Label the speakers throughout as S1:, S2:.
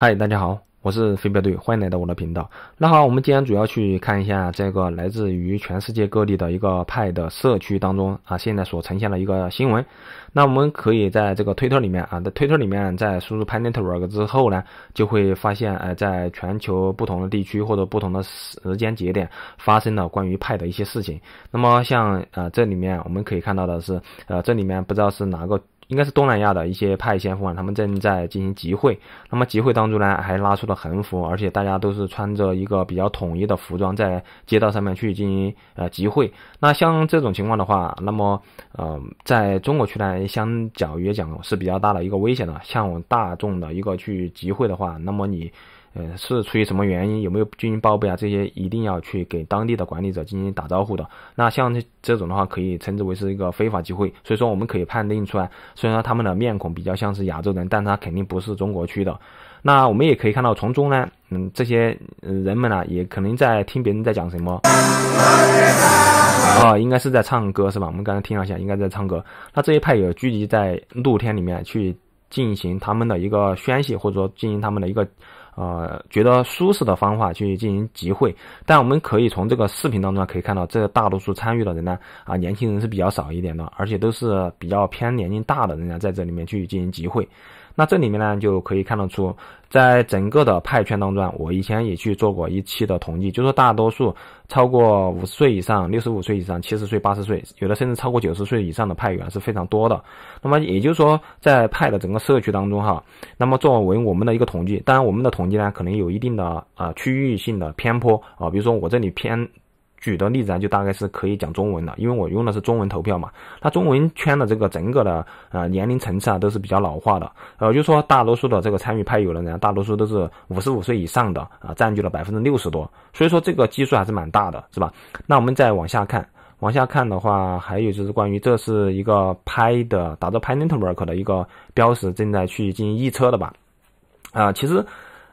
S1: 嗨，大家好，我是飞镖队，欢迎来到我的频道。那好，我们今天主要去看一下这个来自于全世界各地的一个派的社区当中啊，现在所呈现的一个新闻。那我们可以在这个推特里面啊，在推特里面在输入 Pi Network 之后呢，就会发现呃，在全球不同的地区或者不同的时间节点发生了关于派的一些事情。那么像啊，这里面我们可以看到的是，呃，这里面不知道是哪个。应该是东南亚的一些派遣分啊，他们正在进行集会。那么集会当中呢，还拉出了横幅，而且大家都是穿着一个比较统一的服装，在街道上面去进行呃集会。那像这种情况的话，那么呃在中国区呢，相较来讲是比较大的一个危险的，像大众的一个去集会的话，那么你。呃，是出于什么原因？有没有进行报备啊？这些一定要去给当地的管理者进行打招呼的。那像这这种的话，可以称之为是一个非法集会。所以说，我们可以判定出来。虽然他们的面孔比较像是亚洲人，但他肯定不是中国区的。那我们也可以看到，从中呢，嗯，这些人们呢，也可能在听别人在讲什么啊，应该是在唱歌是吧？我们刚才听了一下，应该在唱歌。那这一派有聚集在露天里面去进行他们的一个宣泄，或者说进行他们的一个。呃，觉得舒适的方法去进行集会，但我们可以从这个视频当中可以看到，这大多数参与的人呢，啊，年轻人是比较少一点的，而且都是比较偏年龄大的人家在这里面去进行集会。那这里面呢，就可以看得出，在整个的派圈当中，我以前也去做过一期的统计，就说大多数超过五十岁以上、六十五岁以上、七十岁、八十岁，有的甚至超过九十岁以上的派员是非常多的。那么也就是说，在派的整个社区当中，哈，那么作为我们的一个统计，当然我们的统计呢，可能有一定的啊区域性的偏颇啊，比如说我这里偏。举的例子啊，就大概是可以讲中文的，因为我用的是中文投票嘛。那中文圈的这个整个的啊年龄层次啊，都是比较老化的，呃，就说大多数的这个参与拍友的人，大多数都是五十五岁以上的啊，占据了百分之六十多，所以说这个基数还是蛮大的，是吧？那我们再往下看，往下看的话，还有就是关于这是一个拍的，打着拍 network 的一个标识，正在去进行易车的吧？啊，其实。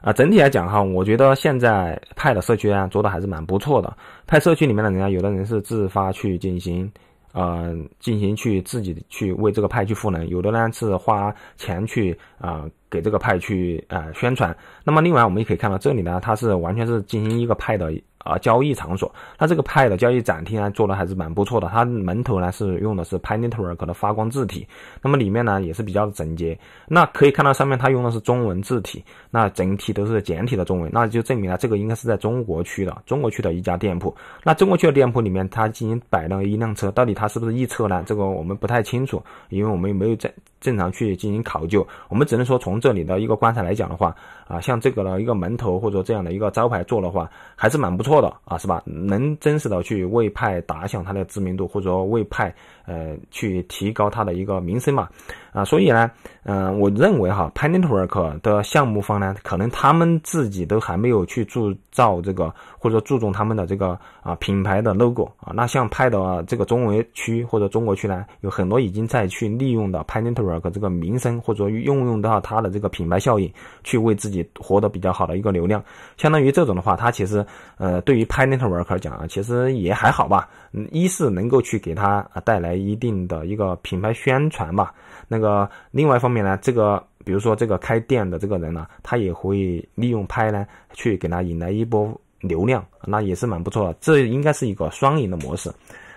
S1: 啊，整体来讲哈，我觉得现在派的社区啊做的还是蛮不错的。派社区里面的人啊，有的人是自发去进行，呃，进行去自己去为这个派去赋能，有的呢是花钱去啊给这个派去啊宣传。那么另外我们也可以看到这里呢，它是完全是进行一个派的。啊，交易场所，那这个派的交易展厅呢，做的还是蛮不错的。它门头呢是用的是 p a n e t t o r 可能发光字体，那么里面呢也是比较整洁。那可以看到上面它用的是中文字体，那整体都是简体的中文，那就证明了这个应该是在中国区的中国区的一家店铺。那中国区的店铺里面，它进行摆了一辆车，到底它是不是一车呢？这个我们不太清楚，因为我们没有在。正常去进行考究，我们只能说从这里的一个观察来讲的话，啊，像这个呢一个门头或者这样的一个招牌做的话，还是蛮不错。的啊，是吧？能真实的去为派打响他的知名度，或者说为派呃去提高他的一个名声嘛？啊，所以呢，嗯，我认为哈，Panetwork 的项目方呢，可能他们自己都还没有去铸造这个，或者说注重他们的这个。啊，品牌的 logo 啊，那像派的这个中文区或者中国区呢，有很多已经在去利用的 p i n t r w o r k 这个名声或者运用到它的这个品牌效应，去为自己获得比较好的一个流量。相当于这种的话，它其实呃，对于 p i n t r w o r k 来讲啊，其实也还好吧。嗯，一是能够去给他啊带来一定的一个品牌宣传吧。那个另外一方面呢，这个比如说这个开店的这个人呢，他也会利用拍呢去给他引来一波。流量那也是蛮不错的，这应该是一个双赢的模式。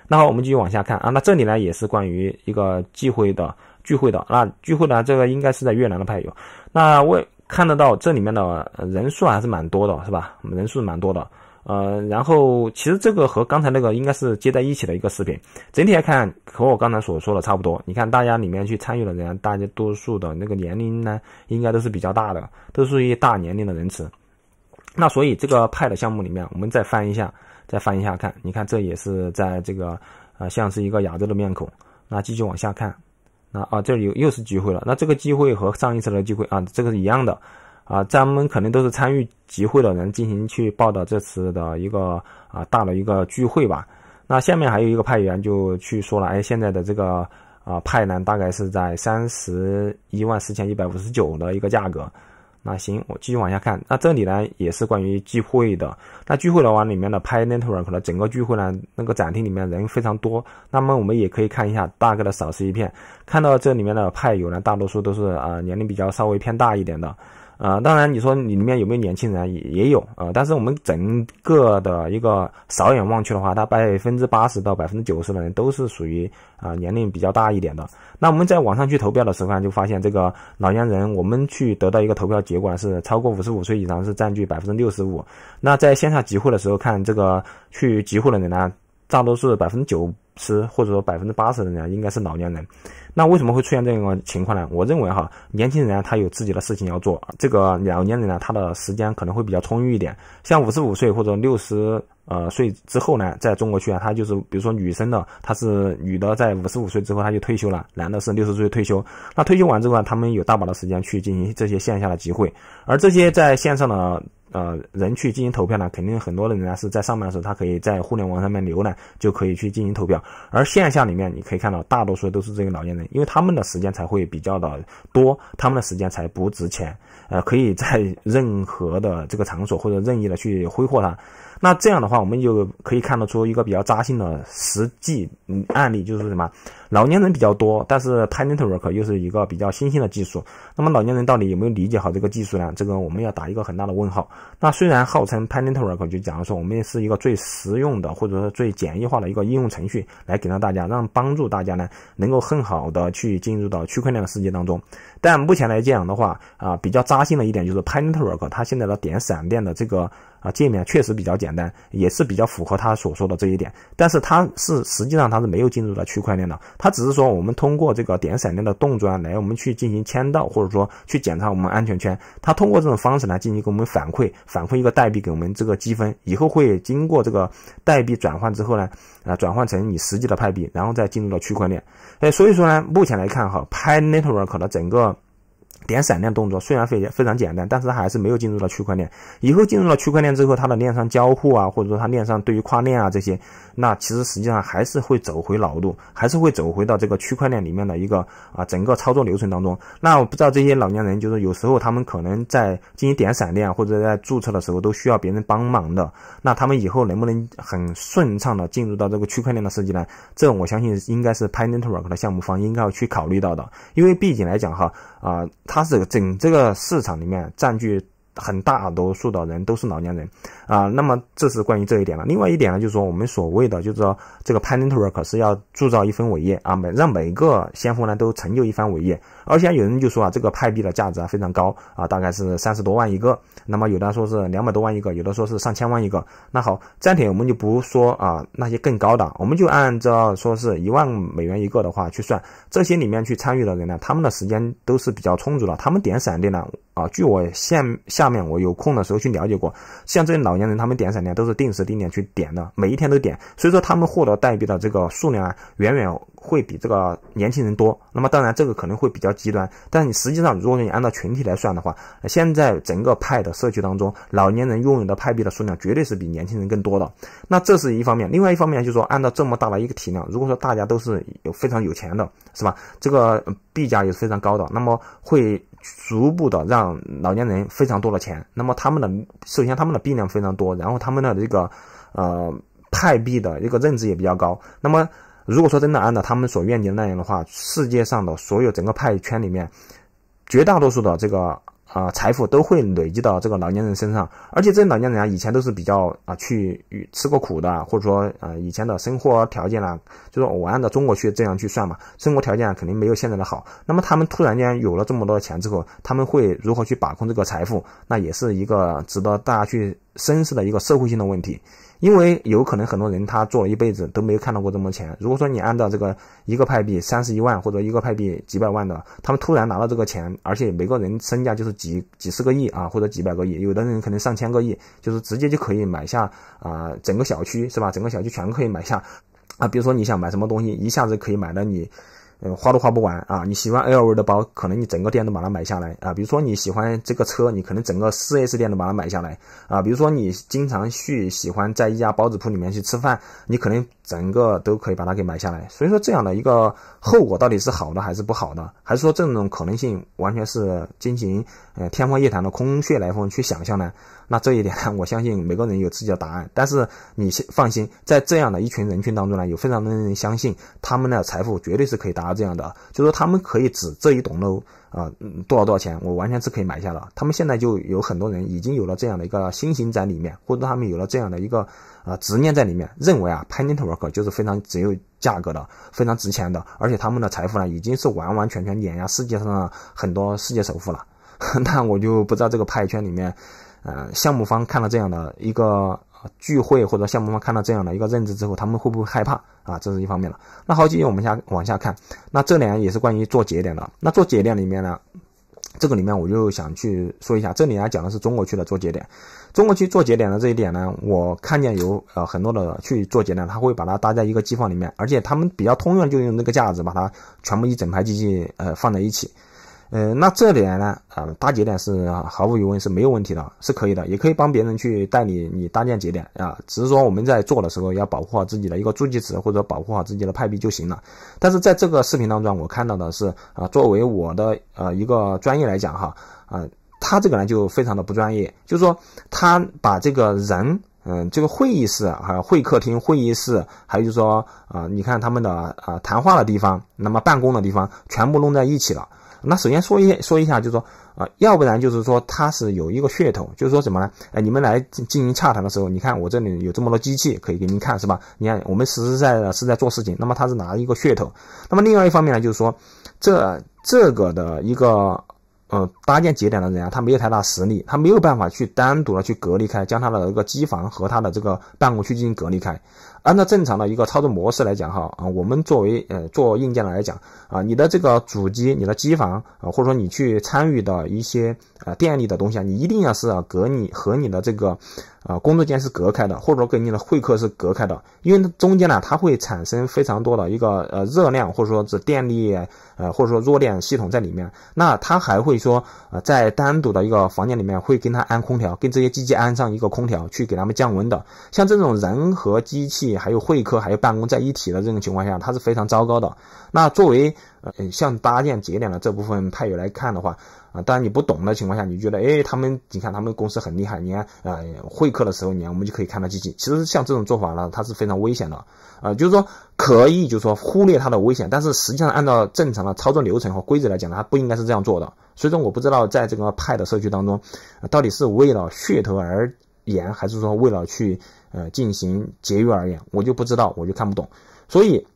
S1: 那好，我们继续往下看啊。那这里呢也是关于一个聚会的聚会的。那聚会呢，这个应该是在越南的派友。那我看得到这里面的人数还是蛮多的，是吧？人数蛮多的。呃，然后其实这个和刚才那个应该是接在一起的一个视频。整体来看，和我刚才所说的差不多。你看大家里面去参与的人，大家多数的那个年龄呢，应该都是比较大的，都属于大年龄的人次。那所以这个派的项目里面，我们再翻一下，再翻一下看，你看这也是在这个，呃，像是一个亚洲的面孔。那继续往下看，那啊，这里又是机会了。那这个机会和上一次的机会啊，这个是一样的，啊，咱们肯定都是参与集会的人进行去报的这次的一个啊大的一个聚会吧。那下面还有一个派员就去说了，哎，现在的这个啊派呢，大概是在三十一万四千一百五十九的一个价格。那行，我继续往下看。那这里呢，也是关于聚会的。那聚会的话，里面的派内托 r 可能整个聚会呢，那个展厅里面人非常多。那么我们也可以看一下大概的扫视一片，看到这里面的派友呢，大多数都是啊年龄比较稍微偏大一点的。啊，当然，你说你里面有没有年轻人也也有啊，但是我们整个的一个扫眼望去的话，它百分之八十到百分之九十的人都是属于啊年龄比较大一点的。那我们在网上去投票的时候，呢，就发现这个老年人，我们去得到一个投票结果是超过五十五岁以上是占据百分之六十五。那在线下集会的时候看这个去集会的人呢？大多数百分之九十或者说百分之八十的人应该是老年人，那为什么会出现这个情况呢？我认为哈，年轻人他有自己的事情要做，这个老年人呢他的时间可能会比较充裕一点。像五十五岁或者六十呃岁之后呢，在中国去啊，他就是比如说女生的她是女的，在五十五岁之后她就退休了，男的是六十岁退休。那退休完之后啊，他们有大把的时间去进行这些线下的集会，而这些在线上的。呃，人去进行投票呢，肯定很多人呢是在上班的时候，他可以在互联网上面浏览，就可以去进行投票。而线下里面，你可以看到大多数都是这个老年人，因为他们的时间才会比较的多，他们的时间才不值钱，呃，可以在任何的这个场所或者任意的去挥霍它。那这样的话，我们就可以看得出一个比较扎心的实际案例，就是什么？老年人比较多，但是 Panetwork 又是一个比较新兴的技术，那么老年人到底有没有理解好这个技术呢？这个我们要打一个很大的问号。那虽然号称 Panetwork，就假如说我们是一个最实用的，或者说最简易化的一个应用程序，来给到大家，让帮助大家呢，能够很好的去进入到区块链的世界当中。但目前来讲的话，啊，比较扎心的一点就是 Panetwork 它现在的点闪电的这个啊界面确实比较简单，也是比较符合他所说的这一点。但是它是实际上它是没有进入到区块链的。他只是说，我们通过这个点闪电的动作啊，来我们去进行签到，或者说去检查我们安全圈。他通过这种方式来进行给我们反馈，反馈一个代币给我们这个积分。以后会经过这个代币转换之后呢，啊，转换成你实际的派币，然后再进入到区块链。哎，所以说呢，目前来看哈，派 network 的整个。点闪亮动作虽然非常非常简单，但是它还是没有进入到区块链。以后进入了区块链之后，它的链上交互啊，或者说它链上对于跨链啊这些，那其实实际上还是会走回老路，还是会走回到这个区块链里面的一个啊整个操作流程当中。那我不知道这些老年人，就是有时候他们可能在进行点闪亮或者在注册的时候都需要别人帮忙的，那他们以后能不能很顺畅的进入到这个区块链的设计呢？这我相信应该是 p a Network 的项目方应该要去考虑到的，因为毕竟来讲哈啊。它是整这个市场里面占据。很大多数的人都是老年人啊，那么这是关于这一点了。另外一点呢，就是说我们所谓的，就是说这个 p n e 潘 work 是要铸造一番伟业啊，每让每个先锋呢都成就一番伟业。而且有人就说啊，这个派币的价值啊非常高啊，大概是三十多万一个，那么有的说是两百多万一个，有的说是上千万一个。那好，暂且我们就不说啊那些更高的，我们就按照说是一万美元一个的话去算，这些里面去参与的人呢，他们的时间都是比较充足的，他们点闪电呢。啊，据我现下面我有空的时候去了解过，像这些老年人他们点闪电都是定时定点去点的，每一天都点，所以说他们获得代币的这个数量啊，远远会比这个年轻人多。那么当然这个可能会比较极端，但是你实际上如果你按照群体来算的话，现在整个派的社区当中，老年人拥有的派币的数量绝对是比年轻人更多的。那这是一方面，另外一方面就是说，按照这么大的一个体量，如果说大家都是有非常有钱的，是吧？这个币价也是非常高的，那么会。逐步的让老年人非常多的钱，那么他们的首先他们的币量非常多，然后他们的这个呃派币的一个认知也比较高。那么如果说真的按照他们所愿景那样的话，世界上的所有整个派圈里面，绝大多数的这个。啊，财富都会累积到这个老年人身上，而且这些老年人啊，以前都是比较啊去吃过苦的，或者说啊以前的生活条件呢，就是我按照中国去这样去算嘛，生活条件肯定没有现在的好。那么他们突然间有了这么多钱之后，他们会如何去把控这个财富？那也是一个值得大家去深思的一个社会性的问题。因为有可能很多人他做了一辈子都没有看到过这么多钱。如果说你按照这个一个派币三十一万或者一个派币几百万的，他们突然拿到这个钱，而且每个人身价就是几几十个亿啊，或者几百个亿，有的人可能上千个亿，就是直接就可以买下啊整个小区是吧？整个小区全可以买下啊。比如说你想买什么东西，一下子可以买到你。嗯，花都花不完啊！你喜欢 LV 的包，可能你整个店都把它买下来啊。比如说你喜欢这个车，你可能整个四 S 店都把它买下来啊。比如说你经常去喜欢在一家包子铺里面去吃饭，你可能。整个都可以把它给买下来，所以说这样的一个后果到底是好的还是不好的，还是说这种可能性完全是进行呃天方夜谭的空穴来风去想象呢？那这一点呢，我相信每个人有自己的答案。但是你放心，在这样的一群人群当中呢，有非常多人相信他们的财富绝对是可以达到这样的，就是说他们可以指这一栋楼。啊，嗯，多少多少钱，我完全是可以买下的。他们现在就有很多人已经有了这样的一个心型在里面，或者他们有了这样的一个呃执念在里面，认为啊，Penny w o r k 就是非常值有价格的，非常值钱的，而且他们的财富呢已经是完完全全碾压世界上很多世界首富了。那我就不知道这个派圈里面，呃，项目方看了这样的一个。聚会或者项目方看到这样的一个认知之后，他们会不会害怕啊？这是一方面了。那好，继续我们下往下看。那这俩也是关于做节点的。那做节点里面呢，这个里面我就想去说一下，这里啊讲的是中国区的做节点。中国区做节点的这一点呢，我看见有呃很多的去做节点，他会把它搭在一个机房里面，而且他们比较通用，就用那个架子把它全部一整排机器呃放在一起。嗯，那这点呢，啊，搭节点是毫无疑问是没有问题的，是可以的，也可以帮别人去代理你搭建节点啊。只是说我们在做的时候要保护好自己的一个助记词，或者保护好自己的派币就行了。但是在这个视频当中，我看到的是啊，作为我的呃一个专业来讲哈，啊，他这个呢就非常的不专业，就是说他把这个人，嗯，这个会议室啊、会客厅、会议室，还有就是说啊，你看他们的啊谈话的地方，那么办公的地方全部弄在一起了。那首先说一说一下，就是说，啊，要不然就是说他是有一个噱头，就是说什么呢？哎，你们来进行洽谈的时候，你看我这里有这么多机器可以给您看，是吧？你看我们实实在在是在做事情。那么他是拿一个噱头。那么另外一方面呢，就是说这这个的一个，呃，搭建节点的人啊，他没有太大实力，他没有办法去单独的去隔离开，将他的一个机房和他的这个办公区进行隔离开。按照正常的一个操作模式来讲，哈，啊，我们作为呃做硬件的来讲，啊，你的这个主机、你的机房啊，或者说你去参与的一些呃电力的东西啊，你一定要是隔你和你的这个啊工作间是隔开的，或者说跟你的会客是隔开的，因为中间呢它会产生非常多的一个呃热量，或者说是电力呃或者说弱电系统在里面，那它还会说啊在单独的一个房间里面会跟它安空调，跟这些机器安上一个空调去给他们降温的，像这种人和机器。还有会客，还有办公在一体的这种情况下，它是非常糟糕的。那作为呃像搭建节点的这部分派友来看的话，啊，当然你不懂的情况下，你觉得，哎，他们，你看他们公司很厉害，你看，呃，会客的时候，你看我们就可以看到机器。其实像这种做法呢，它是非常危险的，啊，就是说可以就是说忽略它的危险，但是实际上按照正常的操作流程和规则来讲呢，它不应该是这样做的。所以说，我不知道在这个派的社区当中，到底是为了噱头而言，还是说为了去。呃，进行节约而言，我就不知道，我就看不懂。所以，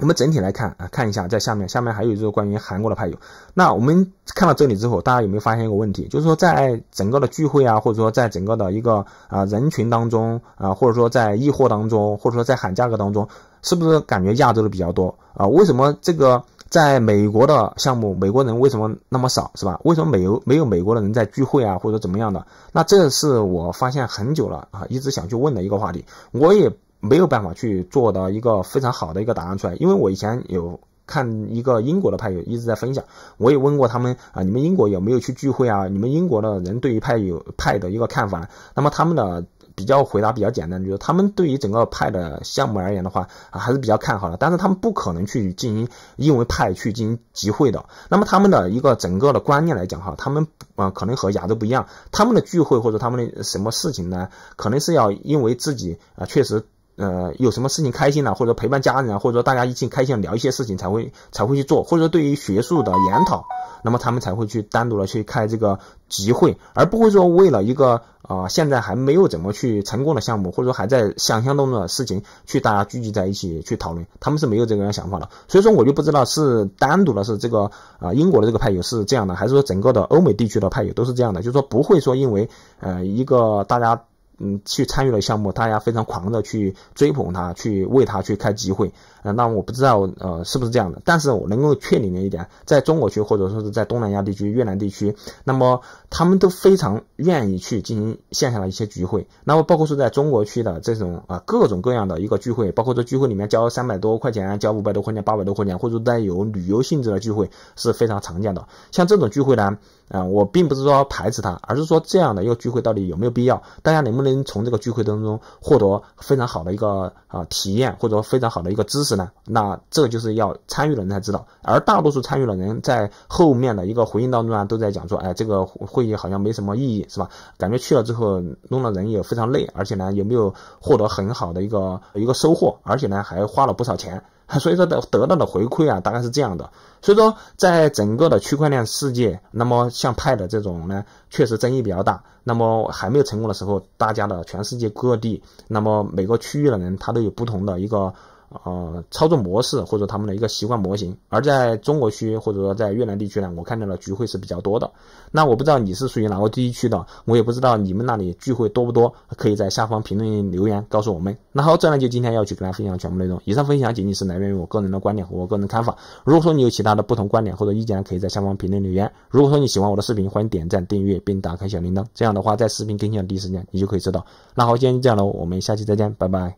S1: 我们整体来看啊，看一下在下面，下面还有一个关于韩国的派友。那我们看到这里之后，大家有没有发现一个问题？就是说，在整个的聚会啊，或者说在整个的一个啊人群当中啊，或者说在易货当中，或者说在喊价格当中，是不是感觉亚洲的比较多啊？为什么这个？在美国的项目，美国人为什么那么少，是吧？为什么没有没有美国的人在聚会啊，或者怎么样的？那这是我发现很久了啊，一直想去问的一个话题，我也没有办法去做到一个非常好的一个答案出来，因为我以前有。看一个英国的派友一直在分享，我也问过他们啊，你们英国有没有去聚会啊？你们英国的人对于派友派的一个看法？那么他们的比较回答比较简单，就是他们对于整个派的项目而言的话啊，还是比较看好的，但是他们不可能去进行因为派去进行集会的。那么他们的一个整个的观念来讲哈，他们啊可能和亚洲不一样，他们的聚会或者他们的什么事情呢，可能是要因为自己啊确实。呃，有什么事情开心了，或者陪伴家人啊，或者说大家一起开心聊一些事情，才会才会去做，或者说对于学术的研讨，那么他们才会去单独的去开这个集会，而不会说为了一个啊现在还没有怎么去成功的项目，或者说还在想象中的事情，去大家聚集在一起去讨论，他们是没有这个想法的。所以说，我就不知道是单独的是这个啊英国的这个派友是这样的，还是说整个的欧美地区的派友都是这样的，就是说不会说因为呃一个大家。嗯，去参与了项目，大家非常狂的去追捧他，去为他去开机会。呃，那我不知道，呃，是不是这样的？但是我能够劝你们一点，在中国区或者说是在东南亚地区、越南地区，那么他们都非常愿意去进行线下的一些聚会。那么包括说在中国区的这种啊各种各样的一个聚会，包括说聚会里面交三百多块钱、交五百多块钱、八百多块钱，或者说带有旅游性质的聚会是非常常见的。像这种聚会呢？啊，我并不是说排斥它，而是说这样的一个聚会到底有没有必要？大家能不能从这个聚会当中获得非常好的一个啊体验，或者说非常好的一个知识呢？那这就是要参与的人才知道。而大多数参与的人在后面的一个回应当中啊，都在讲说，哎，这个会议好像没什么意义，是吧？感觉去了之后弄的人也非常累，而且呢，也没有获得很好的一个一个收获？而且呢，还花了不少钱。所以说得得到的回馈啊，大概是这样的。所以说，在整个的区块链世界，那么像派的这种呢，确实争议比较大。那么还没有成功的时候，大家的全世界各地，那么每个区域的人，他都有不同的一个。呃操作模式或者他们的一个习惯模型，而在中国区或者说在越南地区呢，我看到了聚会是比较多的。那我不知道你是属于哪个地区的，我也不知道你们那里聚会多不多，可以在下方评论留言告诉我们。那好，这呢就今天要去给大家分享全部内容。以上分享仅仅是来源于我个人的观点和个人看法。如果说你有其他的不同观点或者意见，可以在下方评论留言。如果说你喜欢我的视频，欢迎点赞、订阅并打开小铃铛，这样的话在视频更新的第一时间你就可以知道。那好，今天就这样了，我们下期再见，拜拜。